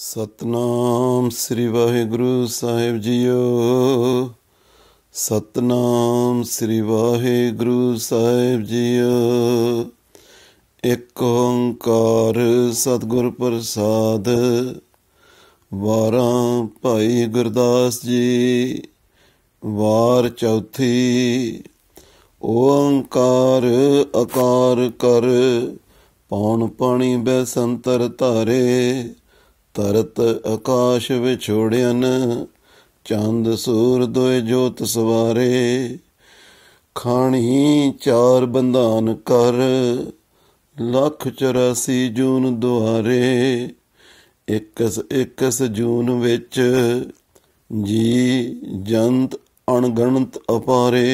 ਸਤਨਾਮ ਸ੍ਰੀ ਵਾਹਿਗੁਰੂ ਸਾਹਿਬ ਜੀਓ ਸਤਨਾਮ ਸ੍ਰੀ ਵਾਹਿਗੁਰੂ ਸਾਹਿਬ ਜੀਓ ਇੱਕ ਓੰਕਾਰ ਸਤਗੁਰ ਪ੍ਰਸਾਦ ਵਾਰਾਂ ਭਾਈ ਗੁਰਦਾਸ ਜੀ ਵਾਰ ਚੌਥੀ ਓੰਕਾਰ ਅਕਾਰ ਕਰ ਪੌਣ ਪਾਣੀ ਬੈਸੰਤਰ ਧਾਰੇ ਤਰਤ ਆਕਾਸ਼ ਵਿਛੋੜਿਆਨ ਚੰਦ ਸੂਰ ਦੋਇ ਜੋਤ ਸਵਾਰੇ ਖਾਣੀ ਚਾਰ ਬੰਧਾਨ ਕਰ ਲੱਖ 84 ਜੂਨ ਦੁਆਰੇ 1 1 ਜੂਨ ਵਿੱਚ ਜੀ ਜੰਤ ਅਣਗਣਤ ਅਪਾਰੇ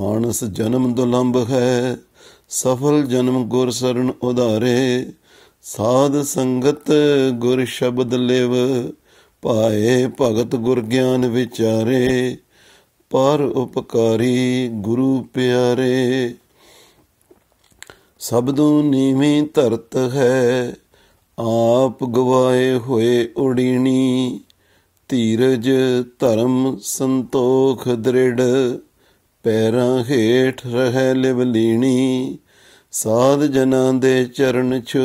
ਮਾਨਸ ਜਨਮ ਦੁਲੰਭ ਹੈ ਸਫਲ ਜਨਮ ਗੁਰ ਸਰਣ ਉਧਾਰੇ ਸਾਧ ਸੰਗਤ ਗੁਰ ਸ਼ਬਦ ਲਿਵ ਪਾਏ ਭਗਤ ਗੁਰ ਗਿਆਨ ਵਿਚਾਰੇ ਪਰ ਉਪਕਾਰੀ ਗੁਰੂ ਪਿਆਰੇ ਸਬਦੋਂ ਨੀਵੀਂ ਧਰਤ ਹੈ ਆਪ ਗਵਾਏ ਹੋਏ ਉੜੀਣੀ ਧੀਰਜ ਧਰਮ ਸੰਤੋਖ ਦ੍ਰਿੜ ਪੈਰਾਂ ਹੇਠ ਰਹਿ ਲਿਵ ਲੀਣੀ ਸਾਧ ਜਨਾਂ ਦੇ ਚਰਨ ਛੂ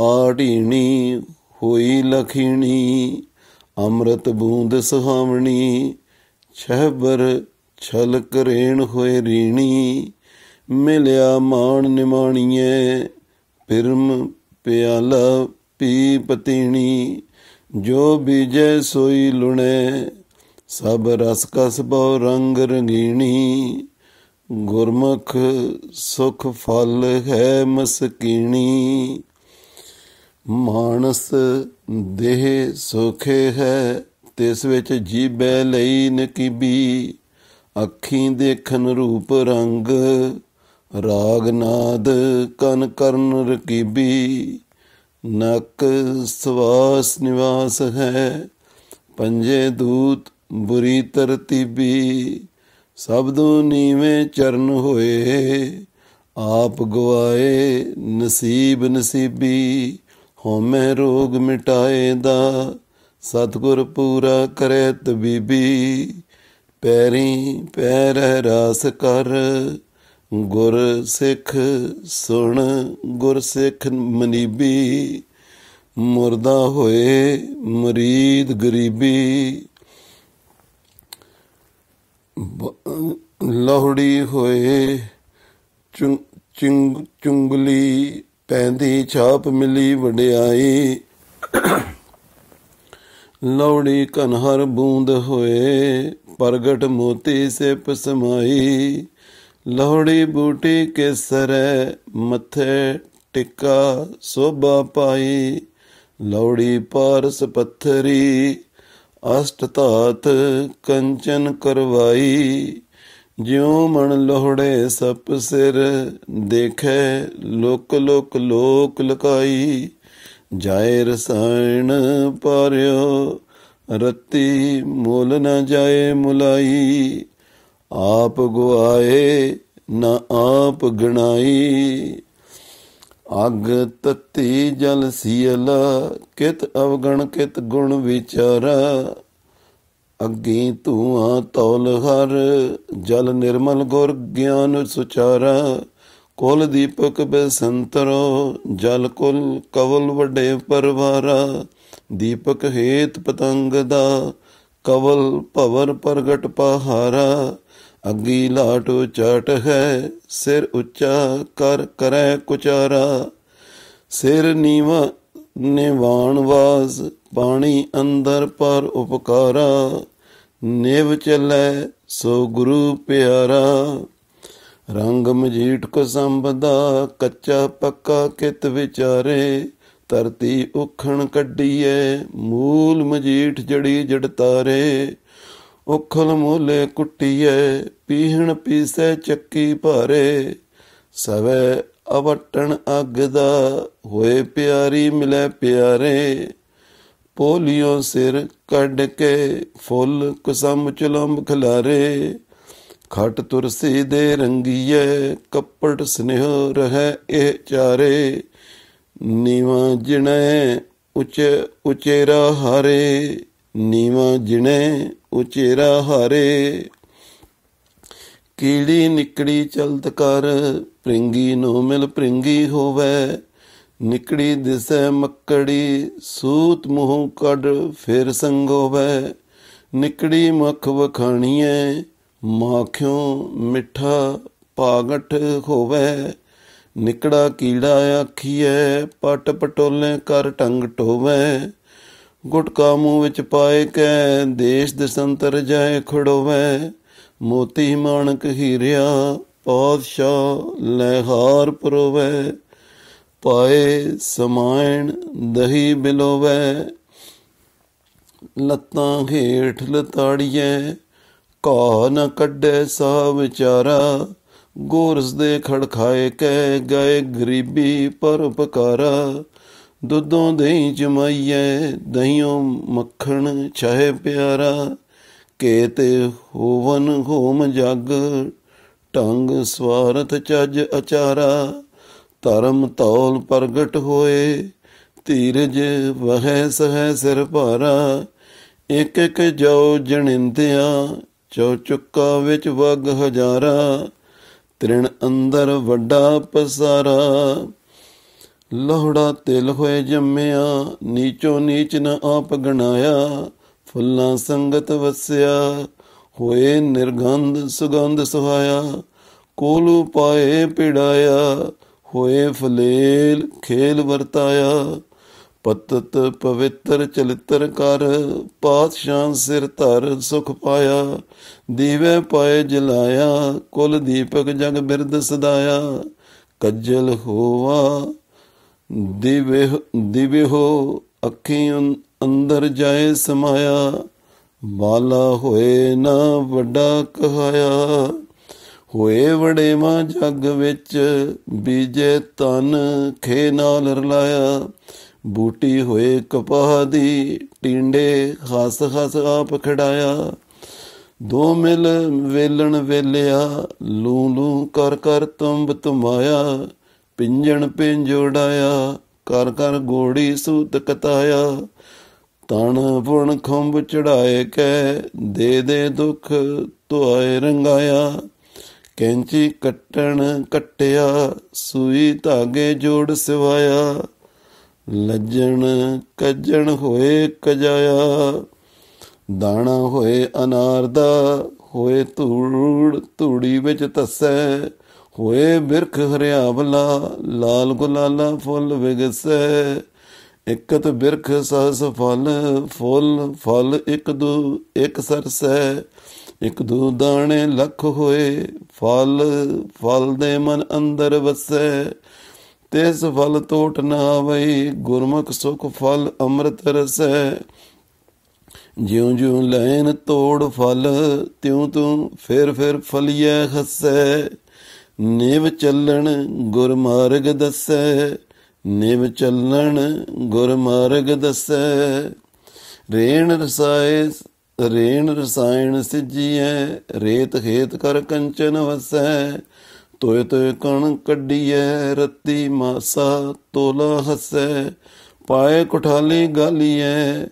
ਆੜੀਣੀ ਹੋਈ ਲਖੀਣੀ ਅੰਮ੍ਰਿਤ ਬੂੰਦ ਸੁਹਾਵਣੀ ਛਹਿਬਰ ਛਲ ਕਰੇਣ ਹੋਏ ਰੀਣੀ ਮਿਲਿਆ ਮਾਣ ਨਿਮਾਣੀਏ ਪਰਮ ਪਿਆਲਾ ਪੀ ਪਤੀਣੀ ਜੋ ਬੀਜੈ ਸੋਈ ਲੁਣੇ ਸਭ ਰਸ ਕਸ ਬਹੁ ਰੰਗ ਰੰਗੀਣੀ ਗੁਰਮਖ ਸੁਖ ਫਲ ਹੈ ਮਸਕੀਣੀ ਮਾਨਸ ਦੇਹ ਸੁਖੇ ਹੈ ਤਿਸ ਵਿੱਚ ਜੀਬੈ ਲਈ ਨਕੀਬੀ ਅੱਖੀਂ ਦੇਖਨ ਰੂਪ ਰੰਗ ਰਾਗ ਨਾਦ ਕਨ ਕਰਨ ਰਕੀਬੀ ਨਕ ਸਵਾਸ ਨਿਵਾਸ ਹੈ ਪੰਜੇ ਦੂਤ ਬੁਰੀ ਤਰਤੀਬੀ ਸਬਦੋਂ ਨੀਵੇਂ ਚਰਨ ਹੋਏ ਆਪ ਗਵਾਏ ਨਸੀਬ ਨਸੀਬੀ ਹੋਮੈ ਰੋਗ ਮਿਟਾਏ ਦਾ ਸਤਗੁਰ ਪੂਰਾ ਕਰੇ ਤਬੀਬੀ ਪੈਰੀ ਪੈਰ ਰਾਸ ਕਰ ਗੁਰ ਸਿੱਖ ਸੁਣ ਗੁਰ ਸਿੱਖ ਮਨੀਬੀ ਮਰਦਾ ਹੋਏ ਮਰੀਦ ਗਰੀਬੀ ਲੋਹੜੀ ਹੋਏ ਚੁੰਗਲੀ ਪੈਂਦੀ ਛਾਪ ਮਿਲੀ ਵਡਿਆਈ ਲੌੜੀ ਕਨਹਰ ਬੂੰਦ ਹੋਏ ਪ੍ਰਗਟ ਮੋਤੀ ਸੇ ਪਸਮਾਈ ਲੌੜੀ ਬੂਟੀ ਕੇਸਰੈ ਮੱਥੇ ਟਿੱਕਾ ਸੋਭਾ ਪਾਈ ਲੌੜੀ ਪਾਰਸ ਪੱਥਰੀ ਅਸ਼ਟ ਧਾਤ ਕੰਚਨ ਕਰਵਾਈ ਜਿਉ ਮਨ ਲੋਹੜੇ ਸਪ ਸਿਰ ਦੇਖੈ ਲੋਕ ਲੋਕ ਲੋਕ ਲਕਾਈ ਜਾਏ ਰਸਾਇਣ ਪਾਰਿਓ ਰਤੀ ਮੂਲ ਨ ਜਾਏ ਮੁਲਾਈ ਆਪ ਗਵਾਏ ਨ ਆਪ ਗਣਾਈ ਅਗ ਤਤੀ ਜਲ ਸੀਲਾ ਕਿਤ ਅਵਗਣ ਕਿਤ ਗੁਣ ਵਿਚਾਰਾ ਅੱਗੇ ਧੂਆ ਤੌਲ ਹਰ ਜਲ ਨਿਰਮਲ ਗੁਰ ਗਿਆਨ ਸੁਚਾਰਾ ਕੋਲ ਦੀਪਕ ਬਸੰਤਰੋ ਜਲ ਕੁਲ ਕਵਲ ਵਡੇ ਪਰਵਾਰਾ ਦੀਪਕ ਹੇਤ ਪਤੰਗ ਦਾ ਕਵਲ ਭਵਰ ਪ੍ਰਗਟ ਪਹਾਰਾ ਅੱਗੀ ਲਾਟ ਚਟ ਹੈ ਸਿਰ ਉੱਚਾ ਕਰ ਕਰੈ ਕੁਚਾਰਾ ਸਿਰ ਨੀਵਾ ਨਿਵਾਣ ਵਾਸ ਪਾਣੀ ਅੰਦਰ ਪਰ ਉਪਕਾਰਾ ਨਿਵ ਚੱਲੈ ਸੋ ਗੁਰੂ ਪਿਆਰਾ ਰੰਗ ਮਜੀਠ ਕੋ ਸੰਬਦਾ ਕੱਚਾ ਪੱਕਾ ਕਿਤ ਵਿਚਾਰੇ ਧਰਤੀ ਉਖਣ ਕੱਢੀਏ ਮੂਲ ਮਜੀਠ ਜੜੀ ਜੜਤਾਰੇ ਉਖਲ ਮੂਲੇ ਕੁੱਟੀਏ ਪੀਹਣ ਪੀਸੈ ਚੱਕੀ ਭਾਰੇ ਸਵੇ ਅਵਟਣ ਅਗਦਾ ਹੋਏ ਪਿਆਰੀ ਮਿਲੇ ਪਿਆਰੇ ਪੋਲੀਓ ਸਿਰ ਕੱਢ ਕੇ ਫੁੱਲ ਕਸਮ ਚਲੰਬ ਖਲਾਰੇ ਖਟ ਤੁਰਸੀ ਦੇ ਰੰਗੀਏ ਕੱਪੜ ਸਨੇਹ ਰਹਿ ਇਹ ਚਾਰੇ ਨੀਵਾ ਜਿਣੈ ਉਚੇ ਉਚੇਰਾ ਹਾਰੇ ਨੀਵਾ ਜਿਣੈ ਉਚੇਰਾ ਹਾਰੇ ਕੀੜੀ ਨਿਕੜੀ ਚਲਤ ਕਰ ਪ੍ਰਿੰਗੀ ਨੂੰ ਮਿਲ ਪ੍ਰਿੰਗੀ ਹੋਵੇ ਨਿਕੜੀ ਦਿਸੈ ਮੱਕੜੀ ਸੂਤ ਮੂੰਹ ਕੜ ਫੇਰ ਸੰਗੋਵੇ ਨਿਕੜੀ ਮੱਖ ਵਖਾਣੀਐ ਮਾਖਿਓ ਮਿੱਠਾ ਪਾਗਟ ਹੋਵੇ ਨਿਕੜਾ ਕੀੜਾ ਆਖੀਐ ਪਟ ਪਟੋਲੇ ਕਰ ਟੰਗ ਟੋਵੇ ਗੁਟਕਾ ਮੂੰਹ ਵਿੱਚ ਪਾਏ ਕੈ ਦੇਸ਼ ਦਸੰਤਰ ਜਾਏ ਖੜੋਵੇ ਮੋਤੀ ਮਾਨਕ ਹੀਰਿਆ ਪਾਦਸ਼ਾ ਲਹਾਰ ਪਰੋਵੇ ਪਾਏ ਸਮਾਇਣ ਦਹੀ ਬਿਲੋਵੇ ਲੱਤਾਂ ਹੇਠ ਲਤਾੜੀਏ ਕਾ ਨ ਕੱਢੇ ਸਾ ਵਿਚਾਰਾ ਗੋਰਸ ਦੇ ਖੜਖਾਏ ਕਹਿ ਗਏ ਗਰੀਬੀ ਪਰ ਪਕਾਰਾ ਦੁੱਧੋਂ ਦਹੀਂ ਜਮਾਈਏ ਦਹੀਂੋਂ ਮੱਖਣ ਚਾਹੇ ਪਿਆਰਾ ਕੇ ਤੇ ਹੋਵਨ ਹੋਮ ਜਗ ਟੰਗ ਸਵਾਰਥ ਚੱਜ ਅਚਾਰਾ ਧਰਮ ਤੌਲ ਪ੍ਰਗਟ ਹੋਏ ਧੀਰਜ ਵਹੈ ਸਹੈ ਸਿਰ ਭਾਰਾ ਇੱਕ ਇੱਕ ਜੋ ਜਣਿੰਦਿਆ ਚੋ ਚੁੱਕਾ ਵਿੱਚ ਵਗ ਹਜ਼ਾਰਾ ਤ੍ਰਿਣ ਅੰਦਰ ਵੱਡਾ ਪਸਾਰਾ ਲੋਹੜਾ ਤਿਲ ਹੋਏ ਜੰਮਿਆ ਨੀਚੋ ਨੀਚ ਨ ਆਪ ਗਣਾਇਆ ਫੁੱਲਾਂ ਸੰਗਤ ਵਸਿਆ ਹੋਏ ਨਿਰਗੰਧ ਸੁਗੰਧ ਸੁਹਾਇਆ ਕੋਲੂ ਪਾਏ ਪਿੜਾਇਆ ਹੋਏ ਫਲੇਲ ਖੇਲ ਵਰਤਾਇਆ ਪਤਤ ਪਵਿੱਤਰ ਚਲਿੱਤਰ ਕਰ ਪਾਤਸ਼ਾਹ ਸਿਰ ਧਰ ਸੁਖ ਪਾਇਆ ਦੀਵੇ ਪਾਏ ਜਲਾਇਆ ਕੁਲ ਦੀਪਕ ਜਗ ਬਿਰਦ ਸਦਾਇਆ ਕੱਜਲ ਹੋਵਾ ਦਿਵੇ ਦਿਵੇ ਹੋ ਅੱਖੀ ਅੰਦਰ ਜਾਏ ਸਮਾਇਆ ਬਾਲਾ ਹੋਏ ਨਾ ਵੱਡਾ ਕਹਾਇਆ ਹੋਏ ਵੜੇ ਮਾ ਜੱਗ ਵਿੱਚ ਬੀਜੇ ਤਨ ਖੇ ਨਾਲ ਰਲਾਇਆ ਬੂਟੀ ਹੋਏ ਕਪਾਹ ਦੀ ਟਿੰਡੇ ਹੱਸ ਹੱਸ ਆਪ ਖੜਾਇਆ ਦੋ ਮਿਲ ਵੇਲਣ ਵੇਲਿਆ ਲੂ ਲੂ ਕਰ ਕਰ ਤੁੰਬ ਤੁਮਾਇਆ ਪਿੰਜਣ ਪਿੰਜੋੜਾਇਆ ਕਰ ਕਰ ਗੋੜੀ ਸੂਤ ਕਤਾਇਆ ਤਣ ਪੁਣ ਖੰਭ ਚੜਾਏ ਕੈ ਦੇ ਦੇ ਦੁਖ ਧੁਆਏ ਰੰਗਾਇਆ ਕੈਂਚੀ ਕੱਟਣ ਕਟਿਆ ਸੂਈ ਧਾਗੇ ਜੋੜ ਸਿਵਾਇਆ ਲੱਜਣ ਕੱਜਣ ਹੋਏ ਕਜਾਇਆ ਦਾਣਾ ਹੋਏ ਅਨਾਰ ਦਾ ਹੋਏ ਧੂੜ ਧੂੜੀ ਵਿੱਚ ਤਸੈ ਹੋਏ ਬਿਰਖ ਹਰਿਆਵਲਾ ਲਾਲ ਗੁਲਾਲਾ ਫੁੱਲ ਵਿਗਸੈ ਇਕਤ ਬਿਰਖ ਸਹਸ ਫਲ ਫੁੱਲ ਫਲ ਇੱਕ ਦੂ ਇੱਕ ਸਰਸੈ ਇਕ ਦੂ ਦਾਣੇ ਲਖ ਹੋਏ ਫਲ ਫਲ ਦੇ ਮਨ ਅੰਦਰ ਵਸੈ ਤਿਸ ਫਲ ਟੋਟ ਨਾ ਵਈ ਗੁਰਮੁਖ ਸੁਖ ਫਲ ਅੰਮ੍ਰਿਤ ਰਸੈ ਜਿਉ ਜਿਉ ਲੈਨ ਤੋੜ ਫਲ ਤਿਉ ਤੂ ਫੇਰ ਫੇਰ ਫਲਿਐ ਹਸੈ ਨਿਵ ਚੱਲਣ ਗੁਰ ਮਾਰਗ ਦੱਸੈ ਨਿਵ ਚੱਲਣ ਗੁਰ ਮਾਰਗ ਦੱਸੈ ਰੇਣ ਰਸਾਏ ਰੇਣ ਰਸਾਇਣ ਸਿਜੀਐ ਰੇਤ ਖੇਤ ਕਰ ਕੰਚਨ ਵਸੈ ਤੋਇ ਤੋਇ ਕਣ ਕੱਢੀਐ ਰਤੀ ਮਾਸਾ ਤੋਲਾ ਹਸੈ ਪਾਏ ਕੁਠਾਲੀ ਗਾਲੀਐ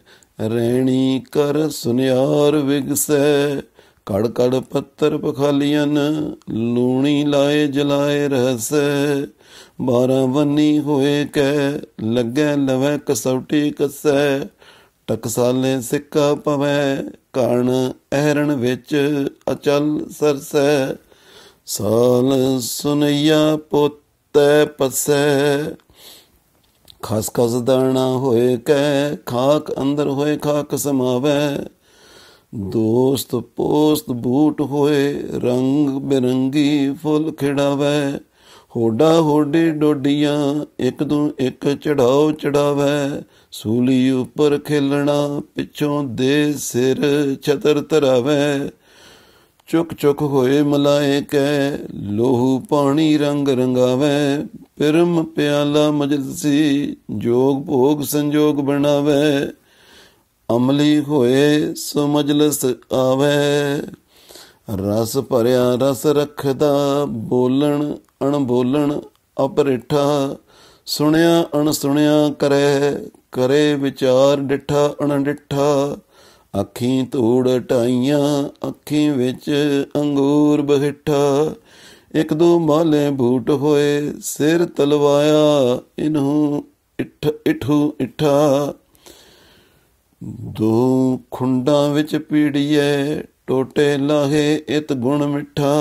ਰੈਣੀ ਕਰ ਸੁਨਿਆਰ ਵਿਗਸੈ ਕੜ ਕੜ ਪੱਤਰ ਪਖਾਲੀਆਂ ਲੂਣੀ ਲਾਏ ਜਲਾਏ ਰਸ ਬਾਰਾਂ ਵੰਨੀ ਹੋਏ ਕੈ ਲੱਗੇ ਲਵੇ ਕਸੌਟੀ ਕਸੈ ਟਕਸਾਲੇ ਸਿੱਕਾ ਪਵੇ ਕਣ ਅਹਿਰਣ ਵਿੱਚ ਅਚਲ ਸਰਸੈ ਸਾਲ ਸੁਨਈਆ ਪੁੱਤੈ ਪਸੈ ਖਸ ਖਸ ਦਰਣਾ ਹੋਏ ਕੈ ਖਾਕ ਅੰਦਰ ਹੋਏ ਖਾਕ ਸਮਾਵੈ ਦੋਸਤ ਪੋਸਤ ਬੂਟ ਹੋਏ ਰੰਗ ਬਿਰੰਗੀ ਫੁੱਲ ਖਿੜਾਵੇ ਹੋਡਾ ਹੋਡੇ ਡੋਡੀਆਂ ਇੱਕ ਤੋਂ ਇੱਕ ਚੜਾਓ ਚੜਾਵੇ ਸੂਲੀ ਉੱਪਰ ਖੇਲਣਾ ਪਿੱਛੋਂ ਦੇ ਸਿਰ ਛਤਰ ਤਰਾਵੇ ਚੁੱਕ ਚੁੱਕ ਹੋਏ ਮਲਾਏ ਕੈ ਲੋਹੂ ਪਾਣੀ ਰੰਗ ਰੰਗਾਵੇ ਪਰਮ ਪਿਆਲਾ ਮਜਲਸੀ ਜੋਗ ਭੋਗ ਸੰਜੋਗ ਬਣਾਵੇ ਅਮਲੀ ਹੋਏ ਸੋ ਮਜਲਸ ਆਵੇ ਰਸ ਭਰਿਆ ਰਸ ਰਖਦਾ ਬੋਲਣ ਅਣ ਬੋਲਣ ਅਪਰਿਠਾ ਸੁਣਿਆ ਅਣ ਸੁਣਿਆ ਕਰੇ ਕਰੇ ਵਿਚਾਰ ਡਿਠਾ ਅਣ ਡਿਠਾ ਅੱਖੀ ਧੂੜ ਟਾਈਆਂ ਅੱਖੀ ਵਿੱਚ ਅੰਗੂਰ ਬਹਿਠਾ ਇੱਕ ਦੋ ਮਾਲੇ ਭੂਟ ਹੋਏ ਸਿਰ ਤਲਵਾਇਆ ਇਨਹੂ ਇਠ ਇਠੂ ਇਠਾ ਦੋ ਖੁੰਡਾਂ ਵਿੱਚ ਪੀੜੀਏ ਟੋਟੇ ਲਾਹੇ ਇਤ ਗੁਣ ਮਿੱਠਾ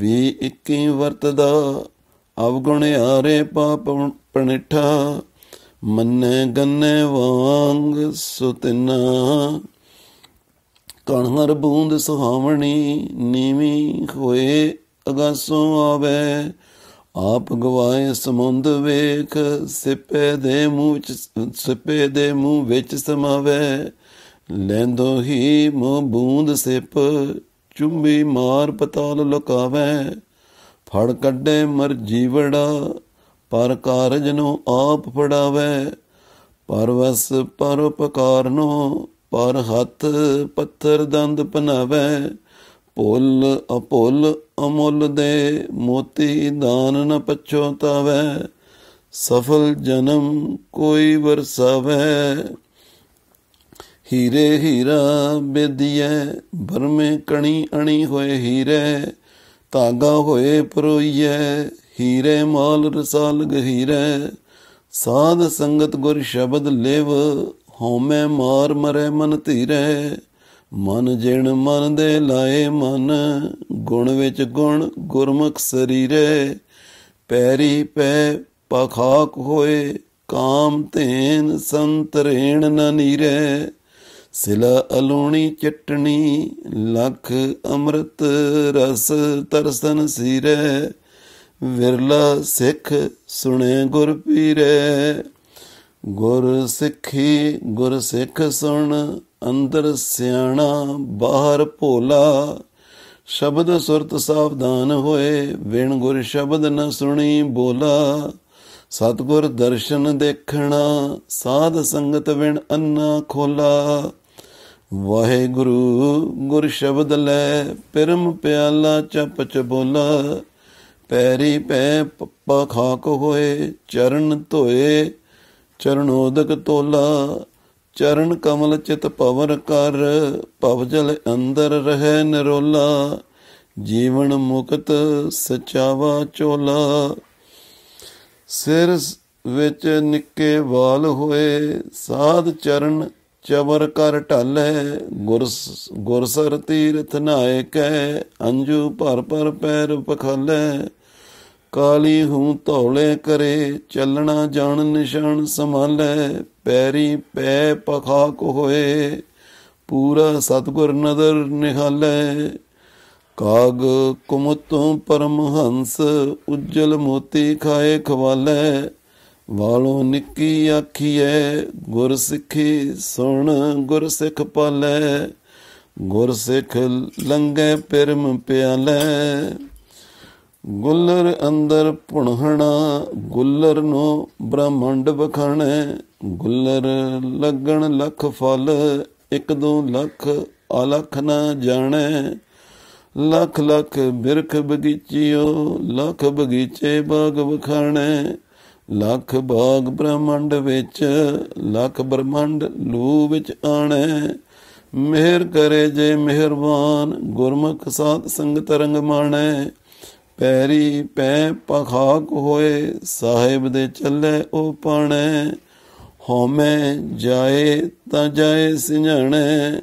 ਵੀ ਇੱਕੀ ਵਰਤਦਾ ਅਵਗੁਣ ਹਾਰੇ ਪਾਪ ਪਣਿਠਾ ਮੰਨੇ ਗੰਨੇ ਵਾਂਗ ਸੁਤਨਾ ਕਣਹਰ ਬੂੰਦ ਸੁਹਾਵਣੀ ਨੀਵੀ ਹੋਏ ਅਗਸੋਂ ਆਵੇ ਆਪ ਗਵਾਏ ਸਮੁੰਦ ਵੇਖ ਸਿਪੇ ਦੇ ਮੂੰਹ ਵਿੱਚ ਸਿਪੇ ਦੇ ਮੂੰਹ ਵਿੱਚ ਸਮਾਵੇ ਲੈਂਦੋ ਹੀ ਮੂੰਹ ਬੂੰਦ ਸਿਪ ਚੁੰਮੀ ਮਾਰ ਪਤਾਲ ਲੁਕਾਵੇ ਫੜ ਕੱਢੇ ਮਰ ਜੀਵੜਾ ਪਰ ਕਾਰਜ ਨੂੰ ਆਪ ਫੜਾਵੇ ਪਰਵਸ ਪਰਉਪਕਾਰ ਨੂੰ ਪਰ ਹੱਥ ਪੱਥਰ ਦੰਦ ਪਨਾਵੇ ਪੋਲ ਅਪੁੱਲ ਅਮੁੱਲ ਦੇ ਮੋਤੀ ਦਾਨ ਨ ਪਛੋਤਾਵੇ ਸਫਲ ਜਨਮ ਕੋਈ ਵਰਸਾਵੇ ਹੀਰੇ ਹੀਰਾ ਬੇਦੀਏ ਬਰਮੇ ਕਣੀ ਅਣੀ ਹੋਏ ਹੀਰੇ ਤਾਗਾ ਹੋਏ ਪਰੋਈਏ ਹੀਰੇ ਮਾਲ ਰਸਾਲ ਗਹੀਰੇ ਸਾਧ ਸੰਗਤ ਗੁਰ ਸ਼ਬਦ ਲੇਵ ਹਉਮੈ ਮਾਰ ਮਰੇ ਮਨ ਧੀਰੇ ਮਨ ਜਿਣ ਮਨ ਦੇ ਲਾਏ ਮਨ ਗੁਣ ਵਿੱਚ ਗੁਣ ਗੁਰਮੁਖ ਸਰੀਰੇ ਪੈਰੀ ਪੈ ਪਖਾਕ ਹੋਏ ਕਾਮ ਤੇਨ ਸੰਤਰੇਣ ਨ ਨੀਰੇ ਸਿਲਾ ਅਲੂਣੀ ਚਟਣੀ ਲਖ ਅੰਮ੍ਰਿਤ ਰਸ ਤਰਸਨ ਸਿਰੇ ਵਿਰਲਾ ਸਿੱਖ ਸੁਣੇ ਗੁਰ ਪੀਰੇ ਗੁਰ ਸਿੱਖੀ ਗੁਰ ਸਿੱਖ ਸੁਣ ਅੰਦਰ ਸਿਆਣਾ ਬਾਹਰ ਭੋਲਾ ਸ਼ਬਦ ਸੁਰਤ ਸਾਵਧਾਨ ਹੋਏ ਵਿਣ ਗੁਰ ਸ਼ਬਦ ਨ ਸੁਣੀ ਬੋਲਾ ਸਤਗੁਰ ਦਰਸ਼ਨ ਦੇਖਣਾ ਸਾਧ ਸੰਗਤ ਵਿਣ ਅੰਨਾ ਖੋਲਾ ਵਾਹਿਗੁਰੂ ਗੁਰ ਸ਼ਬਦ ਲੈ ਪਰਮ ਪਿਆਲਾ ਚਪ ਬੋਲਾ ਪੈਰੀ ਪੈ ਪੱਪਾ ਖਾਕ ਹੋਏ ਚਰਨ ਧੋਏ ਚਰਨੋਦਕ ਤੋਲਾ ਚਰਨ ਕਮਲ ਚਿਤ ਪਵਰ ਕਰ ਪਵਜਲ ਅੰਦਰ ਰਹੇ ਨਰੋਲਾ ਜੀਵਨ ਮੁਕਤ ਸਚਾਵਾ ਚੋਲਾ ਸਿਰ ਵਿੱਚ ਨਿੱਕੇ ਵਾਲ ਹੋਏ ਸਾਧ ਚਰਨ ਚਵਰ ਕਰ ਢਾਲੈ ਗੁਰਸ ਗੁਰਸਰ ਤੀਰਥ ਨਾਇਕੈ ਅੰਜੂ ਭਰ ਭਰ ਪੈਰ ਪਖਾਲੈ ਕਾਲੀ ਹੂੰ ਧੌਲੇ ਕਰੇ ਚੱਲਣਾ ਜਾਣ ਨਿਸ਼ਾਨ ਸੰਭਾਲੈ ਪੈਰੀ ਪੈ ਪਖਾ ਕੋ ਹੋਏ ਪੂਰਾ ਸਤਗੁਰ ਨਦਰ ਨਿਹਾਲੈ ਕਾਗ ਕੁਮਤੋਂ ਪਰਮਹੰਸ ਉਜਲ ਮੋਤੀ ਖਾਏ ਖਵਾਲੈ ਵਾਲੋ ਨਿੱਕੀ ਆਖੀਏ ਗੁਰ ਸਿੱਖੀ ਸੁਣ ਗੁਰ ਸਿੱਖ ਪਾਲੈ ਗੁਰ ਸਿੱਖ ਲੰਗੇ ਪਰਮ ਪਿਆਲੇ ਗੁੱਲਰ ਅੰਦਰ ਪੁਣਹਣਾ ਗੁੱਲਰ ਨੂੰ ਬ੍ਰਹਮੰਡ ਬਖਾਣੈ ਗੁੱਲਰ ਲੱਗਣ ਲੱਖ ਫਲ ਇੱਕ ਦੋ ਲੱਖ ਅਲਖ ਨਾ ਜਾਣੈ ਲੱਖ ਲੱਖ ਬਿਰਖ ਬਗੀਚਿਓ ਲੱਖ ਬਗੀਚੇ ਬਾਗ ਬਖਾਣੈ ਲੱਖ ਬਾਗ ਬ੍ਰਹਮੰਡ ਵਿੱਚ ਲੱਖ ਬ੍ਰਹਮੰਡ ਲੂ ਵਿੱਚ ਆਣੈ ਮਿਹਰ ਕਰੇ ਜੇ ਮਿਹਰਬਾਨ ਗੁਰਮੁਖ ਸਾਧ ਸੰਗਤ ਰੰਗ ਮਾਣੈ ਪੈਰੀ ਪੈ ਪਖਾਕ ਹੋਏ ਸਾਹਿਬ ਦੇ ਚੱਲੇ ਉਹ ਪਾਣੈ ਹਉਮੈ ਜਾਏ ਤਾਂ ਜਾਏ ਸਿਝਣੈ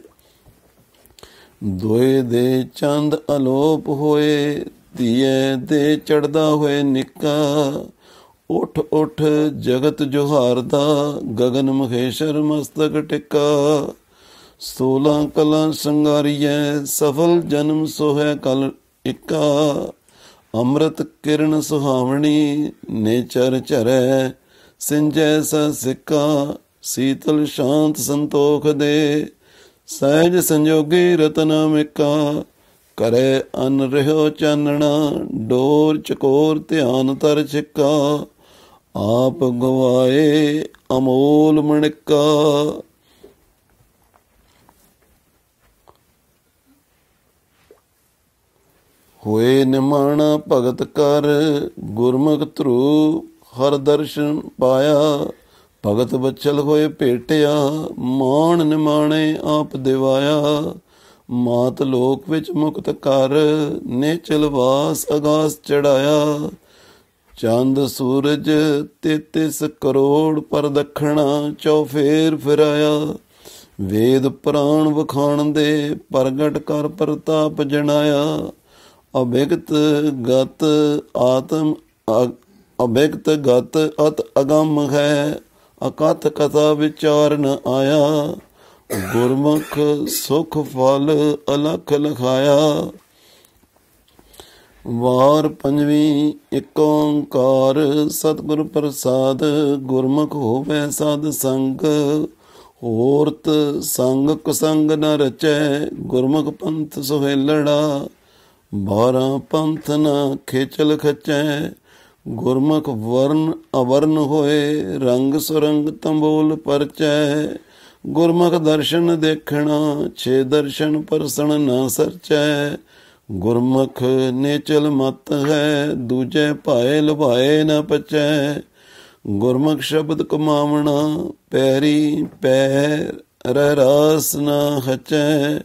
ਦੋਏ ਦੇ ਚੰਦ ਅਲੋਪ ਹੋਏ ਧੀਏ ਦੇ ਚੜਦਾ ਹੋਏ ਨਿੱਕਾ ਉਠ ਉਠ ਜਗਤ ਜੋਹਾਰ ਦਾ ਗगन ਮਹੇਸ਼ਰ ਮਸਤਕ ਟਿਕਾ 16 ਕਲਾ ਸੰਗਾਰੀਐ ਸਫਲ ਜਨਮ ਸੋਹੈ ਕਲ ਇਕਾ ਅੰਮ੍ਰਿਤ ਕਿਰਨ ਸੁਹਾਵਣੀ ਨੇਚਰ ਚਰੈ ਸਿੰਜੈ ਸਿਕਾ ਸੀਤਲ ਸ਼ਾਂਤ ਸੰਤੋਖ ਦੇ ਸਹਿਜ ਸੰਜੋਗੀ ਰਤਨ ਮਿਕਾ ਕਰੇ ਅਨ ਰਹਿਓ ਚਾਨਣਾ ਡੋਰ ਚਕੋਰ ਧਿਆਨ ਤਰ ਛਿਕਾ ਆਪ ਗਵਾਏ ਅਮੋਲ ਮਣਕਾ ਹੋਏ ਨਿਮਣ ਭਗਤ ਕਰ ਗੁਰਮੁਖ ਧਰੂ ਹਰ ਦਰਸ਼ਨ ਪਾਇਆ ਭਗਤ ਬਚਲ ਹੋਏ ਭੇਟਿਆ ਮਾਣ ਨਿਮਾਣੇ ਆਪ ਦਿਵਾਇਆ ਮਾਤ ਲੋਕ ਵਿੱਚ ਮੁਕਤ ਕਰ ਨੇ ਚਲਵਾਸ ਅਗਾਸ ਚੜਾਇਆ ਚੰਦ ਸੂਰਜ ਤੇਤਿਸ ਕਰੋੜ ਪਰ ਦਖਣਾ ਫੇਰ ਫਿਰਾਇਆ ਵੇਦ ਪ੍ਰਾਣ ਵਖਾਣ ਦੇ ਪ੍ਰਗਟ ਕਰ ਪ੍ਰਤਾਪ ਜਣਾਇਆ ਅਭਿਗਤ ਗਤ ਆਤਮ ਅਭਿਗਤ ਗਤ ਅਤ ਅਗੰਮ ਹੈ ਅਕਤ ਕਥਾ ਵਿਚਾਰ ਨ ਆਇਆ ਗੁਰਮੁਖ ਸੁਖ ਫਲ ਅਲਖ ਲਖਾਇਆ ਵਾਰ ਪੰਜਵੀਂ ਇੱਕ ਓੰਕਾਰ ਸਤਿਗੁਰ ਪ੍ਰਸਾਦ ਗੁਰਮੁਖ ਹੋਵੇ ਸਾਧ ਸੰਗ ਹੋਰਤ ਸੰਗ ਕੁਸੰਗ ਨ ਰਚੈ ਗੁਰਮੁਖ ਪੰਥ ਸੁਹੇਲੜਾ ਬਾਰਾ ਪੰਥ ਨ ਖੇਚਲ ਖਚੈ ਗੁਰਮੁਖ ਵਰਨ ਅਵਰਨ ਹੋਏ ਰੰਗ ਸੁਰੰਗ ਤੰਬੋਲ ਪਰਚੈ ਗੁਰਮੁਖ ਦਰਸ਼ਨ ਦੇਖਣਾ ਛੇ ਦਰਸ਼ਨ ਪਰਸਣ ਨ ਸਰਚੈ ਗੁਰਮਖ ਨੇਚਲ ਮਤ ਹੈ ਦੂਜੇ ਭਾਏ ਲਭਾਏ ਨ ਪਚੈ ਗੁਰਮਖ ਸ਼ਬਦ ਕਮਾਵਣਾ ਪੈਰੀ ਪੈਰ ਰਾਸ ਨ ਹਚੈ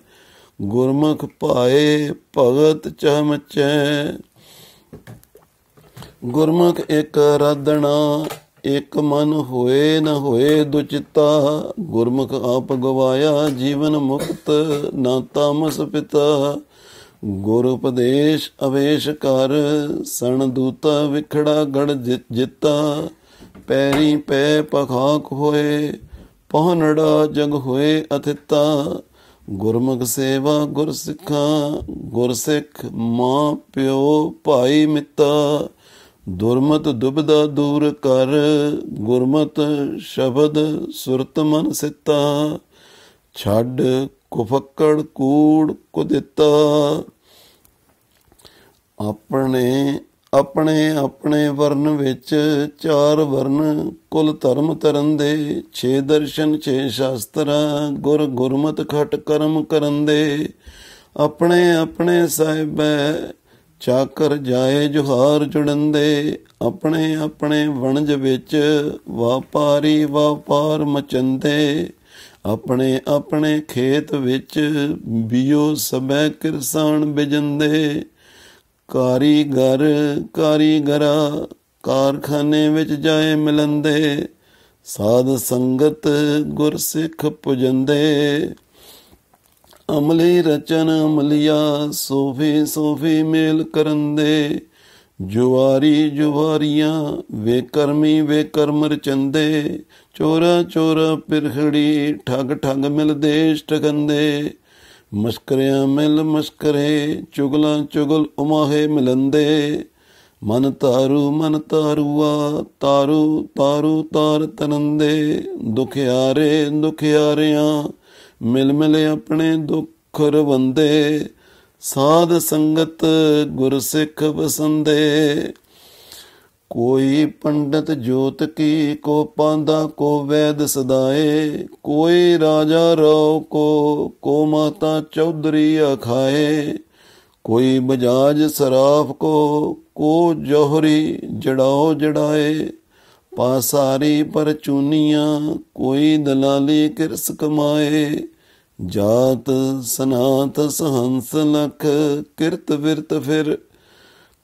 ਗੁਰਮਖ ਭਾਏ ਭਗਤ ਚਮਚੈ ਗੁਰਮਖ ਇਕ ਰਦਣਾ ਇਕ ਮਨ ਹੋਏ ਨ ਹੋਏ ਦੁਚਿਤਾ ਗੁਰਮਖ ਆਪ ਗਵਾਇਆ ਜੀਵਨ ਮੁਕਤ ਨਾ ਤਾਮਸ ਪਿਤਾ ਗੁਰ ਉਪਦੇਸ਼ ਅਵੇਸ਼ ਕਰ ਸਣ ਦੂਤਾ ਵਿਖੜਾ ਗੜ ਜਿੱਤਾ ਪੈਰੀ ਪੈ ਪਖਾਕ ਹੋਏ ਪਹਨੜਾ ਜਗ ਹੋਏ ਅਥਿਤਾ ਗੁਰਮੁਖ ਸੇਵਾ ਗੁਰ ਸਿੱਖਾ ਗੁਰ ਸਿੱਖ ਮਾ ਪਿਓ ਭਾਈ ਮਿੱਤਾ ਦੁਰਮਤ ਦੁਬਦਾ ਦੂਰ ਕਰ ਗੁਰਮਤ ਸ਼ਬਦ ਸੁਰਤ ਮਨ ਸਿੱਤਾ ਛੱਡ ਕੁਫੱਕੜ ਕੂੜ ਕੁਦਿੱਤਾ ਆਪਣੇ ਆਪਣੇ ਆਪਣੇ ਵਰਨ ਵਿੱਚ ਚਾਰ ਵਰਨ ਕੁਲ ਧਰਮ ਤਰਨ ਦੇ ਛੇ ਦਰਸ਼ਨ ਛੇ ਸ਼ਾਸਤਰ ਗੁਰ ਗੁਰਮਤ ਖਟ ਕਰਮ ਕਰਨ ਦੇ ਆਪਣੇ ਆਪਣੇ ਸਾਹਿਬੈ ਚਾਕਰ ਜਾਏ ਜੁਹਾਰ ਜੁੜਨ ਦੇ ਆਪਣੇ ਆਪਣੇ ਵਣਜ ਵਿੱਚ ਵਪਾਰੀ ਵਪਾਰ ਮਚੰਦੇ ਆਪਣੇ ਆਪਣੇ ਖੇਤ ਵਿੱਚ ਬਿਓ ਸਬੈ ਕਿਰਸਾਨ ਬਿਜੰਦੇ ਕਾਰੀਗਰ ਕਾਰੀਗਰਾ ਕਾਰਖਾਨੇ ਵਿੱਚ ਜਾਏ ਮਿਲੰਦੇ ਸਾਧ ਸੰਗਤ ਗੁਰ ਸਿੱਖ ਪੁਜੰਦੇ ਅਮਲੀ ਰਚਨ ਅਮਲਿਆ ਸੋਫੀ ਸੋਫੀ ਮੇਲ ਕਰੰਦੇ ਜੁਵਾਰੀ ਜੁਵਾਰੀਆਂ ਵੇ ਕਰਮੀ ਵੇ ਕਰਮ ਰਚੰਦੇ ਚੋਰਾ ਚੋਰਾ ਪਿਰਖੜੀ ਠਗ ਠਗ ਮਿਲਦੇ ਦੇਸ਼ ਮਸਕਰਿਆ ਮਿਲ ਮਸਕਰੇ ਚੁਗਲਾਂ ਚੁਗਲ ਉਮਾਹੇ ਮਿਲੰਦੇ ਮਨ ਤਾਰੂ ਮਨ ਤਾਰੂਆ ਤਾਰੂ ਤਾਰੂ ਤਾਰ ਤਨੰਦੇ ਦੁਖਿਆਰੇ ਦੁਖਿਆਰਿਆਂ ਮਿਲ ਮਿਲ ਆਪਣੇ ਦੁੱਖ ਰਵੰਦੇ ਸਾਧ ਸੰਗਤ ਗੁਰ ਸਿੱਖ ਬਸੰਦੇ ਕੋਈ ਪੰਡਤ ਜੋਤ ਕੀ ਕੋ ਪਾਂਦਾ ਕੋ ਵੈਦ ਸਦਾਏ ਕੋਈ ਰਾਜਾ ਰੋ ਕੋ ਕੋ ਮਾਤਾ ਚੌਧਰੀ ਅਖਾਏ ਕੋਈ ਬਜਾਜ ਸਰਾਫ ਕੋ ਕੋ ਜੋਹਰੀ ਜੜਾਓ ਜੜਾਏ ਪਾਸਾਰੀ ਪਰ ਕੋਈ ਦਲਾਲੀ ਕਿਰਸ ਕਮਾਏ ਜਾਤ ਸਨਾਤ ਸਹੰਸ ਲਖ ਕਿਰਤ ਵਿਰਤ ਫਿਰ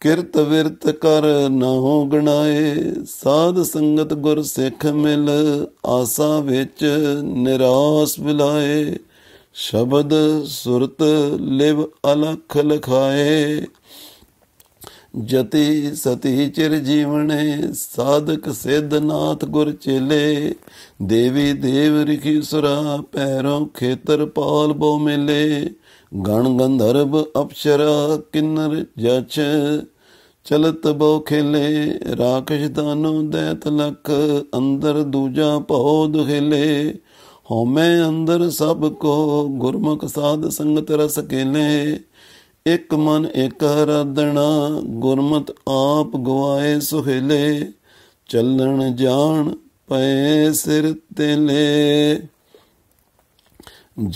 ਕਿਰਤ ਵਿਰਤ ਕਰ ਨਾ ਹੋ ਗਣਾਏ ਸਾਧ ਸੰਗਤ ਗੁਰ ਸਿੱਖ ਮਿਲ ਆਸਾ ਵਿੱਚ ਨਿਰਾਸ ਵਿਲਾਏ ਸ਼ਬਦ ਸੁਰਤ ਲਿਵ ਅਲਖ ਲਖਾਏ ਜਤੀ ਸਤੀ ਚਿਰ ਜੀਵਣੇ ਸਾਧਕ ਸਿੱਧਨਾਥ ਗੁਰ ਚੇਲੇ ਦੇਵੀ ਦੇਵ ਰਿਖੀ ਸੁਰਾ ਪੈਰੋਂ ਖੇਤਰ ਪਾਲ ਬੋ ਮਿਲੇ ਗਣ ਗੰਧਰਬ ਅਪਸਰਾ ਕਿੰਨਰ ਜਚ ਚਲਤ ਬੋ ਖੇਲੇ ਰਾਖਸ਼ ਦਾਨੋ ਦੇਤ ਲਖ ਅੰਦਰ ਦੂਜਾ ਭਉ ਦੁਖੇਲੇ ਮੈਂ ਅੰਦਰ ਸਭ ਕੋ ਗੁਰਮੁਖ ਸਾਧ ਸੰਗਤ ਰਸ ਕੇਲੇ ਇਕ ਮਨ ਇਕ ਰਦਣਾ ਗੁਰਮਤ ਆਪ ਗਵਾਏ ਸੁਹੇਲੇ ਚੱਲਣ ਜਾਣ ਪਏ ਸਿਰ ਤੇਲੇ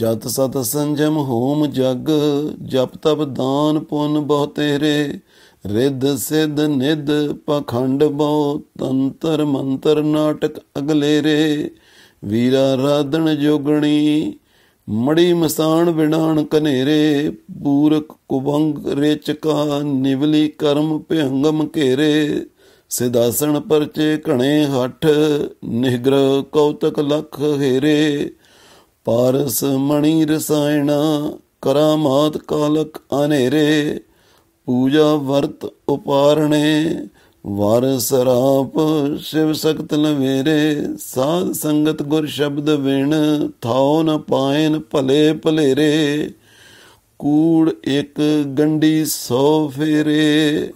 ਜਤ ਸਤ ਸੰਜਮ ਹੋਮ ਜਗ ਜਪ ਤਪ ਦਾਨ ਪੁੰਨ ਬਹੁ ਤੇਰੇ ਰਿੱਧ ਸਿੱਧ ਨਿੱਧ ਪਖੰਡ ਬਉ ਤੰਤਰ ਮੰਤਰ ਨਾਟਕ ਅਗਲੇ ਰੇ ਵੀਰਾ ਰਾਧਣ ਜੋਗਣੀ ਮੜੀ ਮਸਾਨ ਵਿਣਾਣ ਕਨੇਰੇ ਪੂਰਕ ਕੁਭੰਗ ਰੇਚਕਾ ਨਿਵਲੀ ਕਰਮ ਭਿਅੰਗਮ ਘੇਰੇ ਸਿਦਾਸਣ ਪਰਚੇ ਘਣੇ ਹੱਠ ਨਿਗਰ ਕੌਤਕ ਲਖ ਹੇਰੇ ਪਾਰਸ ਮਣੀ ਰਸਾਇਣਾ ਕਰਾਮਾਤ ਕਾਲਕ ਅਨੇਰੇ ਪੂਜਾ ਵਰਤ ਉਪਾਰਣੇ ਵਰ ਸਰਾਪ ਸ਼ਿਵ ਸਖਤ ਲਵੇਰੇ ਸਾਧ ਸੰਗਤ ਗੁਰ ਸ਼ਬਦ ਵਿਣ ਥਾਉ ਨ ਪਾਇਨ ਭਲੇ ਭਲੇਰੇ ਕੂੜ ਇੱਕ ਗੰਡੀ ਸੋ ਫੇਰੇ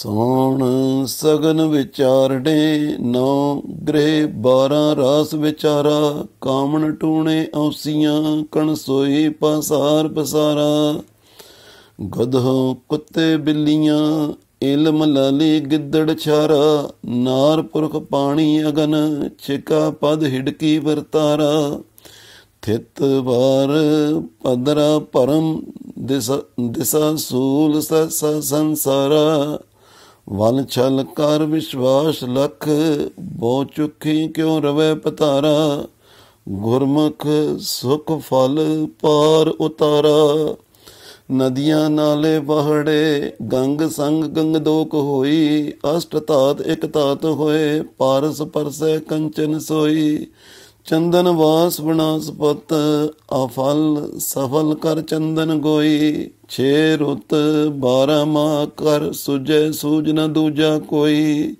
ਸੋਣ ਸਗਨ ਵਿਚਾਰਣੇ ਨੌ ਗ੍ਰਹਿ 12 ਰਾਸ ਵਿਚਾਰਾ ਕਾਮਣ ਟੂਣੇ ਔਸੀਆਂ ਕਣ ਸੋਈ ਪਸਾਰ ਪਸਾਰਾ ਗਧੋ ਕੁੱਤੇ ਬਿੱਲੀਆਂ ਇਲਮ ਲਾਲੀ ਗਿੱਦੜ ਛਾਰਾ ਨਾਰ ਪੁਰਖ ਪਾਣੀ ਅਗਨ ਛਿਕਾ ਪਦ ਹਿੜਕੀ ਵਰਤਾਰਾ ਥਿਤ ਵਾਰ ਪਦਰਾ ਪਰਮ ਦਿਸਾ ਸੂਲ ਸਸ ਸੰਸਾਰਾ ਵਨ ਛਲ ਕਰ ਵਿਸ਼ਵਾਸ ਲਖ ਬੋ ਚੁਖੀ ਕਿਉ ਰਵੇ ਪਤਾਰਾ ਗੁਰਮੁਖ ਸੁਖ ਫਲ ਪਾਰ ਉਤਾਰਾ ਨਦੀਆਂ ਨਾਲੇ ਵਹੜੇ ਗੰਗ ਸੰਗ ਗੰਗਦੋਕ ਹੋਈ ਅਸ਼ਟ ਧਾਤ ਇਕ ਧਾਤ ਹੋਏ ਪਾਰਸ ਪਰਸੈ ਕੰਚਨ ਸੋਈ ਚੰਦਨ ਵਾਸ ਪਤ ਅਫਲ ਸਫਲ ਕਰ ਚੰਦਨ ਗੋਈ ਛੇ ਰੁੱਤ 12 ਮਾ ਕਰ ਸੁਜੈ ਸੂਜ ਨ ਦੂਜਾ ਕੋਈ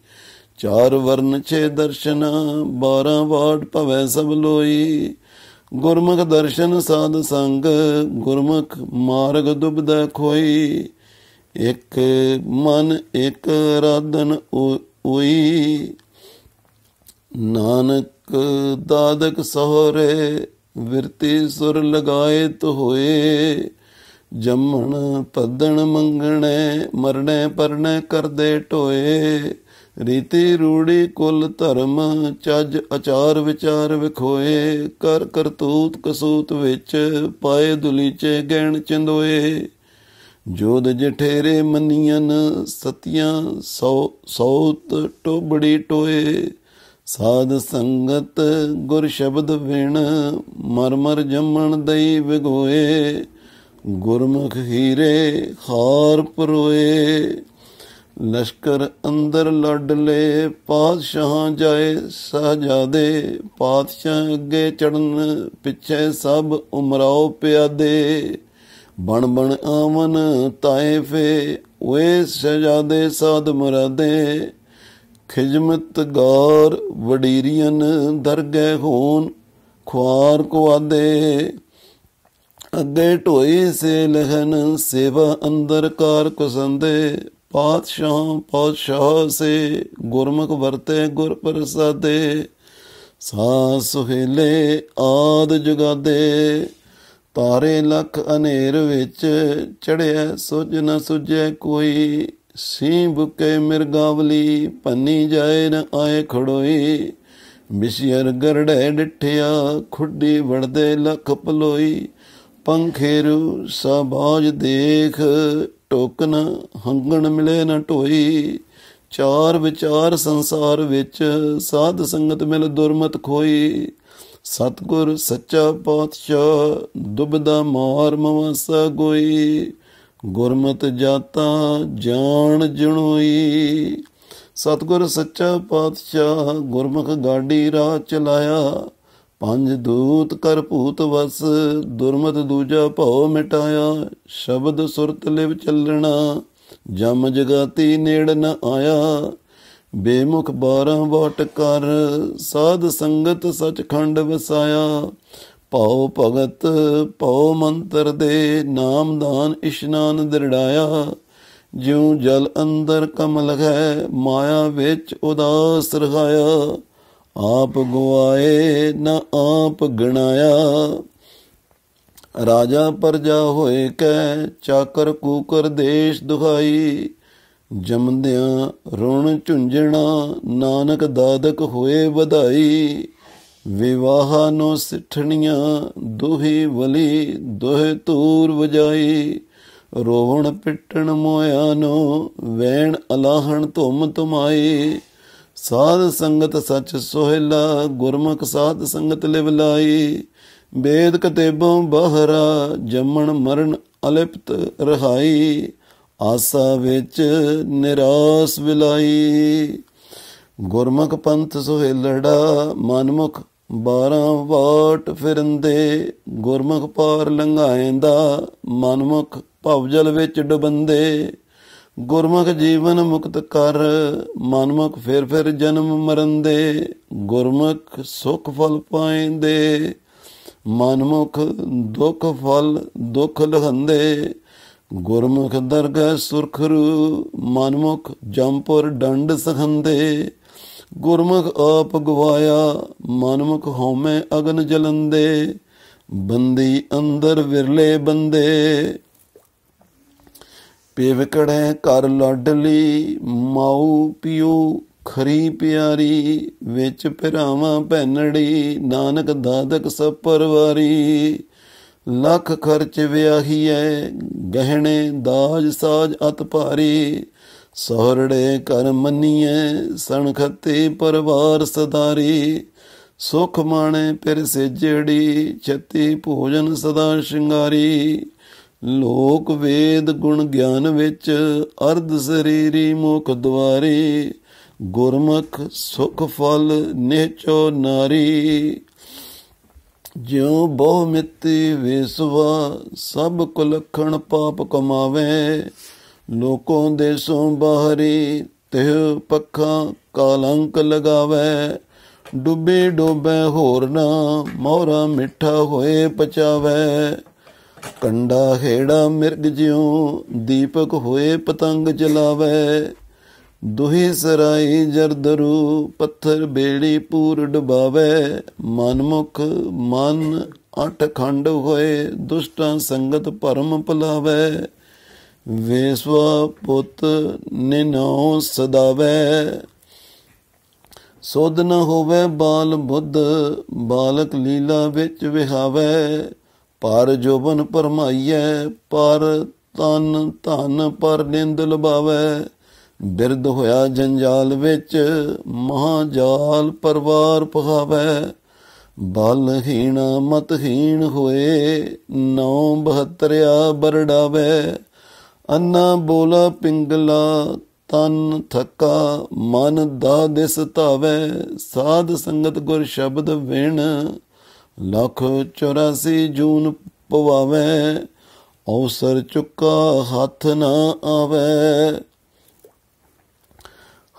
ਚਾਰ ਵਰਨ ਛੇ ਦਰਸ਼ਨ 12 ਵਾਟ ਭਵੈ ਸਭ ਲੋਈ ਗੁਰਮੁਖ ਦਰਸ਼ਨ ਸਾਧ ਸੰਗ ਗੁਰਮੁਖ ਮਾਰਗ ਦੁਬਦਾ ਖੋਈ ਇੱਕ ਮਨ ਇੱਕ ਰਾਧਨ ਓਈ ਨਾਨਕ ਦਾਦਕ ਸਹਰੇ ਵਿਰਤੀ ਸੁਰ ਲਗਾਏ ਤੋ ਹੋਏ ਜੰਮਣ ਪਦਣ ਮੰਗਣੇ ਮਰਣੇ ਪਰਨੇ ਕਰਦੇ ਟੋਏ ਰੀਤੀ ਰੂੜੀ ਕੁੱਲ ਧਰਮ ਚੱਜ ਆਚਾਰ ਵਿਚਾਰ ਵਿਖੋਏ ਕਰ ਕਰਤੂਤ ਕਸੂਤ ਵਿੱਚ ਪਾਏ ਦੁਲੀਚੇ ਗਹਿਣ ਚੰਦੋਏ ਜੋਦ ਜਠੇਰੇ ਮੰਨੀਆਂ ਸਤਿਆਂ ਸੋ ਸੋਤ ਟੋਬੜੀ ਟੋਏ ਸਾਧ ਸੰਗਤ ਗੁਰ ਸ਼ਬਦ ਵਿਣ ਮਰ ਮਰ ਜੰਮਣ ਦਈ ਵਿਗੋਏ ਗੁਰਮੁਖ ਹੀਰੇ ਖਾਰ ਪਰੋਏ ਲਸ਼ਕਰ ਅੰਦਰ ਲੜਲੇ ਪਾਤਸ਼ਾਹ ਜਾਏ ਸਹਜਾਦੇ ਪਾਤਸ਼ਾਹ ਅੱਗੇ ਚੜਨ ਪਿੱਛੇ ਸਭ ਉਮਰਾਓ ਪਿਆਦੇ ਬਣ ਬਣ ਆਵਨ ਤਾਇਫੇ ਓਏ ਸਹਜਾਦੇ ਸਾਧ ਮਰਾਦੇ ਖਿਜਮਤ ਗੌਰ ਵਡੀਰੀਆਂ ਦਰਗਹਿ ਹੋਣ ਖੁਆਰ ਕੋ ਆਦੇ ਅੱਗੇ ਢੋਏ ਸੇ ਲਹਨ ਸੇਵਾ ਅੰਦਰ ਕਾਰ ਕੁਸੰਦੇ ਪਾਤਸ਼ਾਹ ਪਾਤਸ਼ਾਹ ਸੇ ਗੁਰਮੁਖ ਵਰਤੇ ਗੁਰ ਪ੍ਰਸਾਦੇ ਸਾ ਸੁਹੇਲੇ ਆਦ ਜੁਗਾਦੇ ਤਾਰੇ ਲਖ ਅਨੇਰ ਵਿੱਚ ਚੜਿਆ ਸੁਜ ਨ ਸੁਜੇ ਕੋਈ ਸੀਂਬ ਕੇ ਮਿਰਗਾਵਲੀ ਪੰਨੀ ਜਾਏ ਨ ਆਏ ਖੜੋਈ ਬਿਸ਼ਿਰ ਗਰੜੇ ਡਿਠਿਆ ਖੁੱਡੀ ਵੜਦੇ ਲਖ ਪਲੋਈ ਰੂ ਸਬਾਜ ਦੇਖ ਟੋਕਨ ਹੰਗਣ ਮਿਲੇ ਨਾ ਢੋਈ ਚਾਰ ਵਿਚਾਰ ਸੰਸਾਰ ਵਿੱਚ ਸਾਧ ਸੰਗਤ ਮਿਲ ਦੁਰਮਤ ਖੋਈ ਸਤਗੁਰ ਸੱਚਾ ਪਾਤਸ਼ਾਹ ਦੁਬਦਾ ਮਾਰ ਮਵਸ ਗੋਈ ਗੁਰਮਤ ਜਾਤਾ ਜਾਣ ਜਣੋਈ ਸਤਗੁਰ ਸੱਚਾ ਪਾਤਸ਼ਾਹ ਗੁਰਮੁਖ ਗਾਡੀ ਰਾਹ ਚਲਾਇਆ ਪੰਜ ਦੂਤ ਕਰ ਭੂਤ ਵਸ ਦੁਰਮਤ ਦੂਜਾ ਭਉ ਮਿਟਾਇਆ ਸ਼ਬਦ ਸੁਰਤ ਲਿਵ ਚੱਲਣਾ ਜਮ ਜਗਾਤੀ ਨੇੜ ਨ ਆਇਆ ਬੇਮੁਖ ਬਾਰਾਂ ਵਟ ਕਰ ਸਾਧ ਸੰਗਤ ਸਚ ਖੰਡ ਵਸਾਇਆ ਭਉ ਭਗਤ ਭਉ ਮੰਤਰ ਦੇ ਨਾਮਦਾਨ ਇਸ਼ਨਾਨ ਦਰੜਾਇਆ ਜਿਉ ਜਲ ਅੰਦਰ ਕਮਲ ਹੈ ਮਾਇਆ ਵਿੱਚ ਉਦਾਸ ਰਹਾਇਆ ਆਪ ਗਵਾਏ ਨਾ ਆਪ ਗਣਾਇਆ ਰਾਜਾ ਪਰਜਾ ਹੋਏ ਕੈ ਚਾਕਰ ਕੂਕਰ ਦੇਸ਼ ਦੁਹਾਈ ਜਮਦਿਆਂ ਰੁਣ ਝੁੰਝਣਾ ਨਾਨਕ ਦਾਦਕ ਹੋਏ ਵਧਾਈ ਵਿਵਾਹ ਨੂੰ ਸਿੱਠਣੀਆਂ ਦੁਹੀ ਵਲੀ ਦੋਹੇ ਤੂਰ ਵਜਾਈ ਰੋਵਣ ਪਿੱਟਣ ਮੋਇਆ ਨੂੰ ਵੈਣ ਅਲਾਹਣ ਧੁਮ ਤੁਮਾਈ ਸਾਧ ਸੰਗਤ ਸਚ ਸੋਹਿਲਾ ਗੁਰਮੁਖ ਸਾਧ ਸੰਗਤ ਲਿਵ ਲਾਈ ਬੇਦ ਕਤੇਬੋਂ ਬਹਰਾ ਜੰਮਣ ਮਰਨ ਅਲਿਪਤ ਰਹਾਈ ਆਸਾ ਵਿੱਚ ਨਿਰਾਸ ਵਿਲਾਈ ਗੁਰਮੁਖ ਪੰਥ ਸੋਹਿਲੜਾ ਮਨਮੁਖ 12 ਵਾਟ ਫਿਰੰਦੇ ਗੁਰਮੁਖ ਪਾਰ ਲੰਘਾਇੰਦਾ ਮਨਮੁਖ ਭਵਜਲ ਵਿੱਚ ਡੁਬੰਦੇ ਗੁਰਮੁਖ ਜੀਵਨ ਮੁਕਤ ਕਰ ਮਨਮੁਖ ਫਿਰ ਫਿਰ ਜਨਮ ਮਰਨ ਦੇ ਗੁਰਮੁਖ ਸੁਖ ਫਲ ਪਾਏਂਦੇ ਮਨਮੁਖ ਦੁਖ ਫਲ ਦੁਖ ਲਹੰਦੇ ਗੁਰਮੁਖ ਦਰਗਹ ਸੁਰਖਰੂ ਮਨਮੁਖ ਜੰਪੁਰ ਡੰਡ ਸਖੰਦੇ ਗੁਰਮੁਖ ਆਪ ਗਵਾਇਆ ਮਨਮੁਖ ਹਉਮੈ ਅਗਨ ਜਲੰਦੇ ਬੰਦੀ ਅੰਦਰ ਵਿਰਲੇ ਬੰਦੇ ਵਿਕੜੇ ਕਰ ਲਾਡਲੀ ਮਾਉ ਪਿਓ ਖਰੀ ਪਿਆਰੀ ਵਿੱਚ ਭਰਾਵਾਂ ਭੈਣੜੀ ਨਾਨਕ ਦਾਦਕ ਸਭ ਪਰਵਾਰੀ ਲੱਖ ਖਰਚ ਵਿਆਹੀਐ ਗਹਿਣੇ ਦਾਜ ਸਾਜ ਅਤ ਭਾਰੀ ਸਹਰੜੇ ਕਰ ਮੰਨੀਐ ਸਣਖਤੇ ਪਰਵਾਰ ਸਦਾਰੀ ਸੁਖ ਮਾਣੇ ਪਿਰ ਸੇਜੜੀ ਛਤੀ ਭੋਜਨ ਸਦਾ ਸ਼ਿੰਗਾਰੀ ਲੋਕ ਵੇਦ ਗੁਣ ਗਿਆਨ ਵਿੱਚ ਅਰਧ ਸਰੀਰੀ ਮੁਖ ਦੁਆਰੇ ਗੁਰਮਖ ਸੁਖ ਫਲ ਨੇਚੋ ਨਾਰੀ ਜਿਉ ਬਹੁ ਮਿੱਤੀ ਵਿਸਵਾ ਸਭ ਕੁਲਖਣ ਪਾਪ ਕਮਾਵੇ ਲੋਕੋਂ ਦੇਸੋਂ ਬਾਹਰੀ ਤਿਹ ਪੱਖਾਂ ਕਾਲੰਕ ਲਗਾਵੇ ਡੁੱਬੇ ਡੋਬੇ ਹੋਰ ਨਾ ਮੋਰਾ ਮਿੱਠਾ ਹੋਏ ਪਚਾਵੇ ਕੰਡਾ ਹੇੜਾ ਮਿਰਗ ਜਿਉ ਦੀਪਕ ਹੋਏ ਪਤੰਗ ਚਲਾਵੇ ਦੁਹੇ ਸਰਾਈ ਜਰਦਰੂ ਪੱਥਰ ਬੇੜੀ ਪੂਰ ਡਬਾਵੇ ਮਨਮੁਖ ਮਨ ਅਟਖੰਡ ਖੰਡ ਹੋਏ ਦੁਸ਼ਟਾਂ ਸੰਗਤ ਪਰਮ ਪਲਾਵੇ ਵੇਸਵਾ ਪੁੱਤ ਨਿਨੋ ਸਦਾਵੇ ਸੋਧਨ ਹੋਵੇ ਬਾਲ ਬੁੱਧ ਬਾਲਕ ਲੀਲਾ ਵਿੱਚ ਵਿਹਾਵੇ ਪਰ ਜੋਬਨ ਪਰਮਾਈਐ ਪਰ ਤਨ ਧਨ ਪਰ ਨਿੰਦ ਲਬਾਵੇ ਬਿਰਦ ਹੋਇਆ ਜੰਜਾਲ ਵਿੱਚ ਮਹਾ ਜਾਲ ਪਰਵਾਰ ਪਖਾਵੇ ਬਲਹੀਣ ਮਤਹੀਣ ਹੋਏ ਨੌ ਬਹਤਰਿਆ ਬਰੜਾਵੇ ਅੰਨਾ ਬੋਲਾ ਪਿੰਗਲਾ ਤਨ ਥਕਾ ਮਨ ਦਾ ਦਿਸ ਧਾਵੇ ਸਾਧ ਸੰਗਤ ਗੁਰ ਸ਼ਬਦ ਵਿਣ ਲਖ 84 ਜੂਨ ਪਵਾਵੇ ਔਸਰ ਚੁੱਕਾ ਹੱਥ ਨਾ ਆਵੇ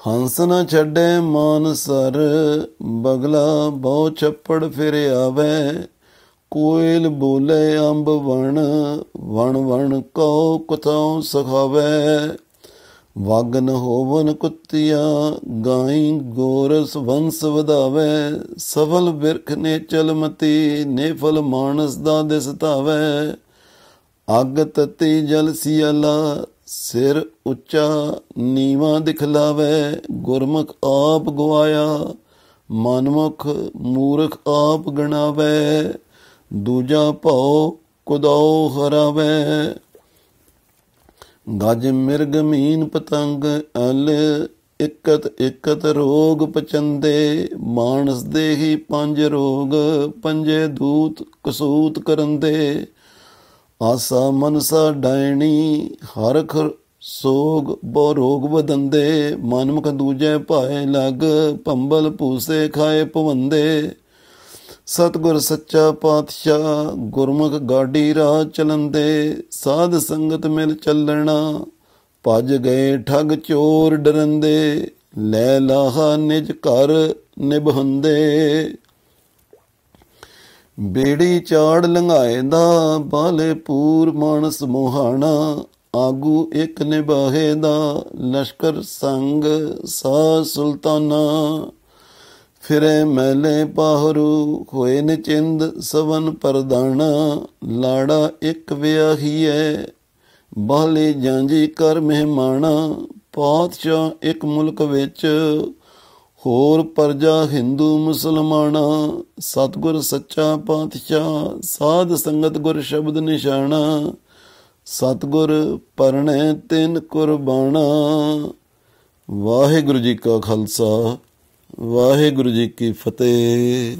ਹੰਸ ਨਾ ਛੱਡੇ ਮਾਨ ਸਰ ਬਗਲਾ ਬਹੁ ਛੱਪੜ ਫਿਰ ਆਵੇ ਕੋਇਲ ਬੋਲੇ ਅੰਬ ਵਣ ਵਣ ਵਣ ਕੋ ਕਥਾਉ ਸਖਾਵੇ ਵਗਨ ਹੋਵਨ ਕੁੱਤਿਆ ਗਾਈ ਗੋਰਸ ਵੰਸ ਵਧਾਵੇ ਸਵਲ ਬਿਰਖ ਨੇ ਚਲਮਤੀ ਨੇਫਲ ਮਾਨਸ ਦਾ ਦਿਸਤਾਵੇ ਅਗ ਤਤੀ ਜਲ ਸਿਆਲਾ ਸਿਰ ਉੱਚਾ ਨੀਵਾ ਦਿਖਲਾਵੇ ਗੁਰਮੁਖ ਆਪ ਗਵਾਇਆ ਮਨਮੁਖ ਮੂਰਖ ਆਪ ਗਣਾਵੇ ਦੂਜਾ ਭਉ ਕੁਦਉ ਹਰਾਵੇ ਗਜ ਮਿਰਗ ਮੀਨ ਪਤੰਗ ਅਲ ਇਕਤ ਇਕਤ ਰੋਗ ਪਚੰਦੇ ਮਾਨਸ ਦੇ ਹੀ ਪੰਜ ਰੋਗ ਪੰਜੇ ਦੂਤ ਕਸੂਤ ਕਰੰਦੇ ਆਸਾ ਮਨਸਾ ਡੈਣੀ ਹਰ ਖਰ ਸੋਗ ਬੋ ਰੋਗ ਵਦੰਦੇ ਮਨ ਦੂਜੇ ਭਾਏ ਲਗ ਪੰਬਲ ਪੂਸੇ ਖਾਏ ਪਵੰਦੇ ਸਤਗੁਰ ਸੱਚਾ ਪਾਤਸ਼ਾਹ ਗੁਰਮੁਖ ਗਾਡੀ ਰਾਹ ਚਲੰਦੇ ਸਾਧ ਸੰਗਤ ਮਿਲ ਚੱਲਣਾ ਭਜ ਗਏ ਠੱਗ ਚੋਰ ਡਰੰਦੇ ਲੈ ਲਾਹਾ ਨਿਜ ਘਰ ਨਿਭੰਦੇ ਬੇੜੀ ਚਾੜ ਲੰਗਾਏ ਦਾ ਬਾਲੇ ਪੂਰ ਮਾਨਸ ਮੋਹਾਣਾ ਆਗੂ ਇੱਕ ਨਿਭਾਹੇ ਦਾ ਲਸ਼ਕਰ ਸੰਗ ਸਾ ਸੁਲਤਾਨਾ ਫਿਰੇ ਮਲੇ ਬਾਹਰੂ ਹੋਏ ਨਚਿੰਦ ਸਵਨ ਪਰਦਾਨ ਲਾੜਾ ਇੱਕ ਵਿਆਹੀਐ ਬਹਲੇ ਜਾਂਜੀ ਕਰ ਮਹਿਮਾਨਾ ਪਾਤਸ਼ਾਹ ਇੱਕ ਮੁਲਕ ਵਿੱਚ ਹੋਰ ਪਰਜਾ Hindu ਮੁਸਲਮਾਨਾ ਸਤਗੁਰ ਸੱਚਾ ਪਾਤਸ਼ਾਹ ਸਾਧ ਸੰਗਤ ਗੁਰ ਸ਼ਬਦ ਨਿਸ਼ਾਨਾ ਸਤਗੁਰ ਪਰਣੇ ਤਿੰਨ ਕੁਰਬਾਨਾ ਵਾਹਿਗੁਰੂ ਜੀ ਕਾ ਖਾਲਸਾ ਵਾਹਿਗੁਰੂ ਜੀ ਕੀ ਫਤਿਹ